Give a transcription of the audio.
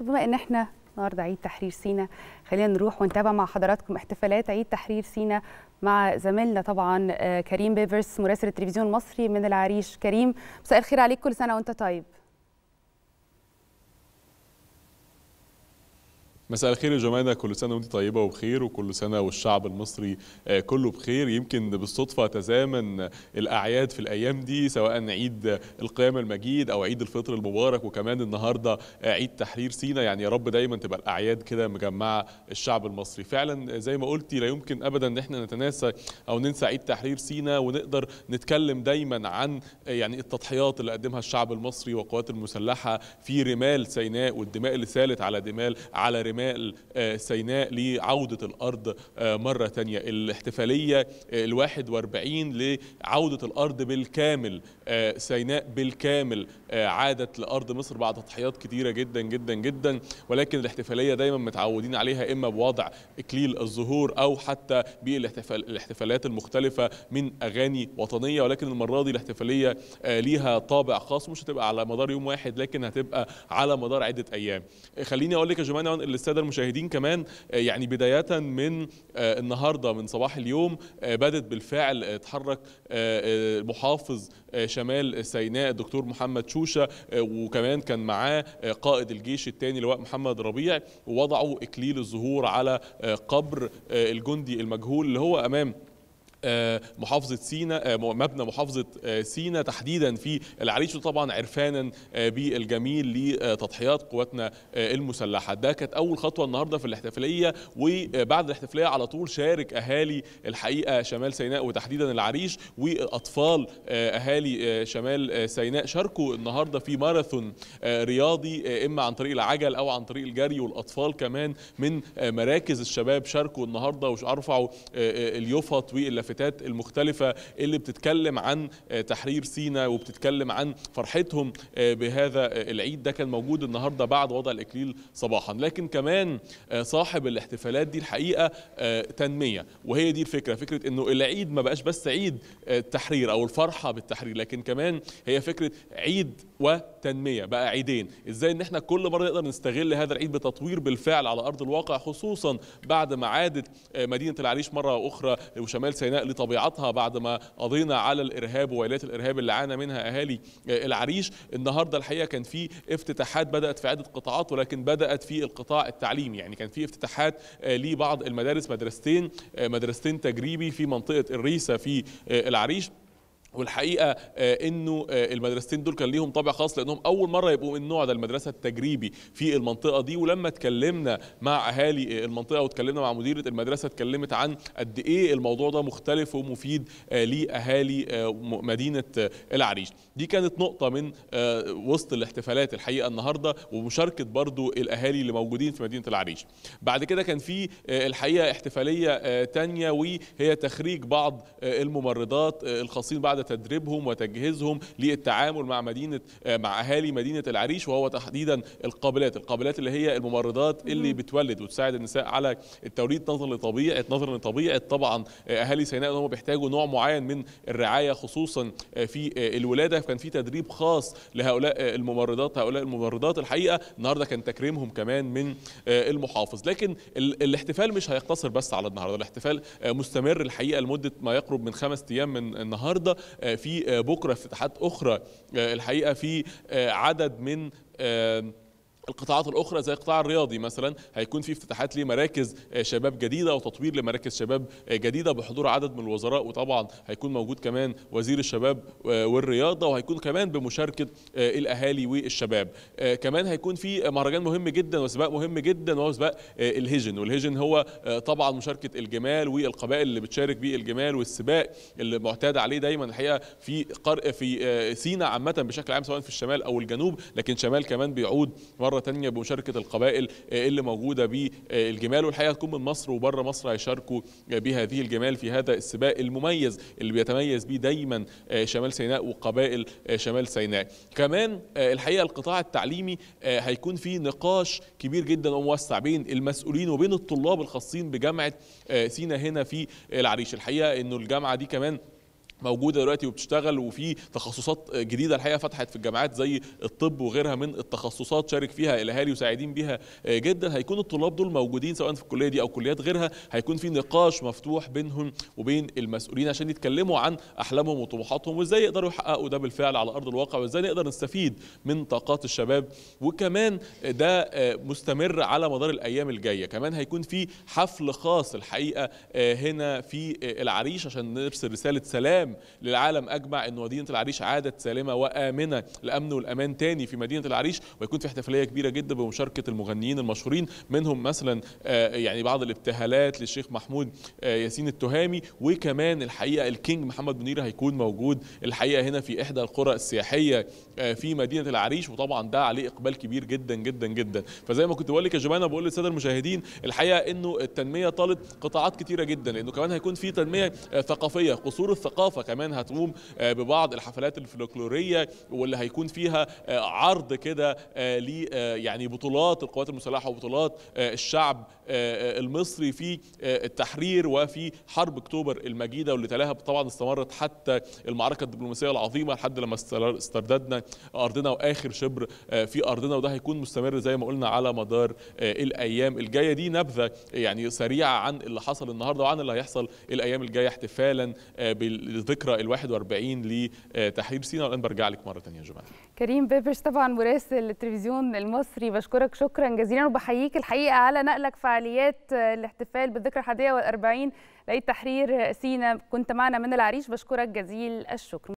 طب بما ان احنا النهارده عيد تحرير سينا خلينا نروح ونتابع مع حضراتكم احتفالات عيد تحرير سينا مع زميلنا طبعا آه، كريم بيفرس مراسل التلفزيون المصري من العريش كريم مساء الخير عليك كل سنه وانت طيب مساء الخير يا جماعه كل سنة وانت طيبة وبخير وكل سنة والشعب المصري آه، كله بخير يمكن بالصدفة تزامن الأعياد في الأيام دي سواء عيد القيامة المجيد أو عيد الفطر المبارك وكمان النهاردة آه، عيد تحرير سينا يعني يا رب دايما تبقى الأعياد كده مجمعة الشعب المصري فعلا زي ما قلتي لا يمكن أبدا أن احنا نتناسى أو ننسى عيد تحرير سينا ونقدر نتكلم دايما عن آه، يعني التضحيات اللي قدمها الشعب المصري والقوات المسلحة في رمال سيناء والدماء اللي سالت على دمال على رمال رمال آه، سيناء لعودة الأرض آه، مرة تانية الاحتفالية آه، الواحد واربعين لعودة الأرض بالكامل سيناء بالكامل عادت لأرض مصر بعد تضحيات كتيرة جدا جدا جدا ولكن الاحتفالية دايما متعودين عليها إما بوضع إكليل الزهور أو حتى بالاحتفالات المختلفة من أغاني وطنية ولكن المرة دي الاحتفالية ليها طابع خاص مش هتبقى على مدار يوم واحد لكن هتبقى على مدار عدة أيام خليني أقول لك يا جماعة اللي الساده المشاهدين كمان آه، يعني بدايه من آه، النهارده من صباح اليوم آه، بدت بالفعل اتحرك محافظ شمال سيناء الدكتور محمد شوشه وكمان كان معاه قائد الجيش الثاني لواء محمد ربيع ووضعوا اكليل الزهور على قبر الجندي المجهول اللي هو امام آه، محافظه سينا آه، مبنى محافظه آه، سينا تحديدا في العريش وطبعا عرفانا بالجميل لتضحيات قواتنا المسلحه ده كانت اول خطوه النهارده في الاحتفاليه وبعد الاحتفاليه على طول شارك اهالي الحقيقه شمال سيناء وتحديدا العريش واطفال اهالي شمال سيناء شاركوا النهارده في ماراثون رياضي اما عن طريق العجل او عن طريق الجري والاطفال كمان من مراكز الشباب شاركوا النهارده ورفعوا اليوفط واللافتات اللافتات المختلفة اللي بتتكلم عن آه، تحرير سينا وبتتكلم عن فرحتهم آه، بهذا آه، العيد ده كان موجود النهاردة بعد وضع الإكليل صباحا لكن كمان صاحب الاحتفالات دي الحقيقة تنمية وهي دي الفكرة فكرة أنه العيد ما بقاش بس عيد التحرير أو الفرحة بالتحرير لكن كمان هي فكرة عيد وتنمية بقى عيدين ازاي ان احنا كل مرة نقدر نستغل هذا العيد بتطوير بالفعل على ارض الواقع خصوصا بعد ما عادت آه، مدينة العريش مرة اخرى وشمال سيناء لطبيعتها بعد ما قضينا على الارهاب وويلات الارهاب اللي عانى منها اهالي آه، العريش النهاردة الحقيقة كان في افتتاحات بدأت في عدة قطاعات ولكن بدأت في القطاع التعليمي يعني كان في افتتاحات آه، لبعض المدارس مدرستين مدرستين تجريبي في منطقة الريسة في العريش والحقيقه آه، انه آه، المدرستين دول كان ليهم طابع خاص لانهم اول مره يبقوا من النوع ده المدرسه التجريبي في المنطقه دي ولما اتكلمنا مع اهالي آه، المنطقه واتكلمنا مع مديره المدرسه اتكلمت عن قد ايه الموضوع ده مختلف ومفيد لاهالي مدينه العريش دي كانت نقطه من وسط الاحتفالات الحقيقه النهارده ومشاركه برضو الاهالي اللي موجودين في مدينه العريش بعد كده كان في الحقيقه احتفاليه ثانيه وهي تخريج بعض الممرضات الخاصين بعد تدريبهم وتجهيزهم للتعامل مع مدينه آه، مع اهالي مدينه العريش وهو تحديدا القابلات القابلات اللي هي الممرضات اللي بتولد وتساعد النساء على التوليد نظرا لطبيعه نظرا لطبيعه طبعا آه، اهالي سيناء هم بيحتاجوا نوع معين من الرعايه خصوصا آه، في الولاده كان في تدريب خاص لهؤلاء الممرضات هؤلاء الممرضات الحقيقه النهارده كان تكريمهم كمان من المحافظ لكن الاحتفال مش هيقتصر بس على النهارده الاحتفال مستمر الحقيقه لمده ما يقرب من خمس ايام من النهارده آه، في آه، بكره افتتاحات اخرى آه، الحقيقه في عدد من القطاعات الاخرى زي القطاع الرياضي مثلا هيكون في افتتاحات لمراكز آه، شباب جديده وتطوير لمراكز شباب آه، جديده بحضور عدد من الوزراء وطبعا هيكون موجود كمان وزير الشباب آه، والرياضه وهيكون كمان بمشاركه الاهالي والشباب كمان هيكون في مهرجان مهم جدا وسباق مهم جدا وهو سباق الهيجن والهيجن هو طبعا مشاركه الجمال والقبائل اللي بتشارك بيه الجمال والسباق اللي معتاد عليه دايما الحقيقه في في سينا عامه بشكل عام سواء في الشمال او الجنوب لكن شمال كمان بيعود مره مره ثانيه بمشاركه القبائل آه، اللي موجوده بالجمال آه، والحقيقه هتكون من مصر وبره مصر هيشاركوا آه، بهذه الجمال في هذا السباق المميز اللي بيتميز بيه دايما شمال سيناء وقبائل شمال سيناء كمان الحقيقه القطاع التعليمي هيكون فيه نقاش كبير جدا وموسع بين المسؤولين وبين الطلاب الخاصين بجامعه سينا هنا في العريش الحقيقه انه الجامعه دي كمان موجوده دلوقتي وبتشتغل وفي تخصصات جديده الحقيقه فتحت في الجامعات زي الطب وغيرها من التخصصات شارك فيها الاهالي وسعيدين بيها جدا هيكون الطلاب دول موجودين سواء في الكليه دي او كليات غيرها هيكون في نقاش مفتوح بينهم وبين المسؤولين عشان يتكلموا عن احلامهم وطموحاتهم وازاي يقدروا يحققوا ده بالفعل على ارض الواقع وازاي نقدر نستفيد من طاقات الشباب وكمان ده مستمر على مدار الايام الجايه كمان هيكون في حفل خاص الحقيقه هنا في العريش عشان نرسل رساله سلام سلام للعالم اجمع ان مدينه العريش عادت سالمه وامنه الامن والامان تاني في مدينه العريش ويكون في احتفاليه كبيره جدا بمشاركه المغنيين المشهورين منهم مثلا آه، يعني بعض الابتهالات للشيخ محمود آه، ياسين التهامي وكمان الحقيقه الكينج محمد منير هيكون موجود الحقيقه هنا في احدى القرى السياحيه آه، في مدينه العريش وطبعا ده عليه اقبال كبير جدا جدا جدا فزي ما كنت بقول لك يا جماعه بقول للساده المشاهدين الحقيقه انه التنميه طالت قطاعات كتيره جدا لانه كمان هيكون في تنميه ثقافيه قصور الثقافه الثقافه كمان هتقوم آه، ببعض الحفلات الفلكلورية واللي هيكون فيها آه، عرض كده آه، ل يعني بطولات القوات المسلحة وبطولات الشعب المصري في التحرير وفي حرب أكتوبر المجيدة واللي تلاها طبعا استمرت حتى المعركة الدبلوماسية العظيمة لحد لما استرددنا أرضنا وآخر شبر في أرضنا وده هيكون مستمر زي ما قلنا على مدار الأيام الجاية دي نبذة يعني سريعة عن اللي حصل النهاردة وعن اللي هيحصل الأيام الجاية احتفالا بال الذكرى ال41 لتحرير آه، سينا والان برجع لك مره ثانيه يا جمال كريم بيبش طبعا مراسل التلفزيون المصري بشكرك شكرا جزيلا وبحييك الحقيقه على نقلك فعاليات آه، الاحتفال بالذكرى ال 41 لتحرير سيناء سينا كنت معنا من العريش بشكرك جزيل الشكر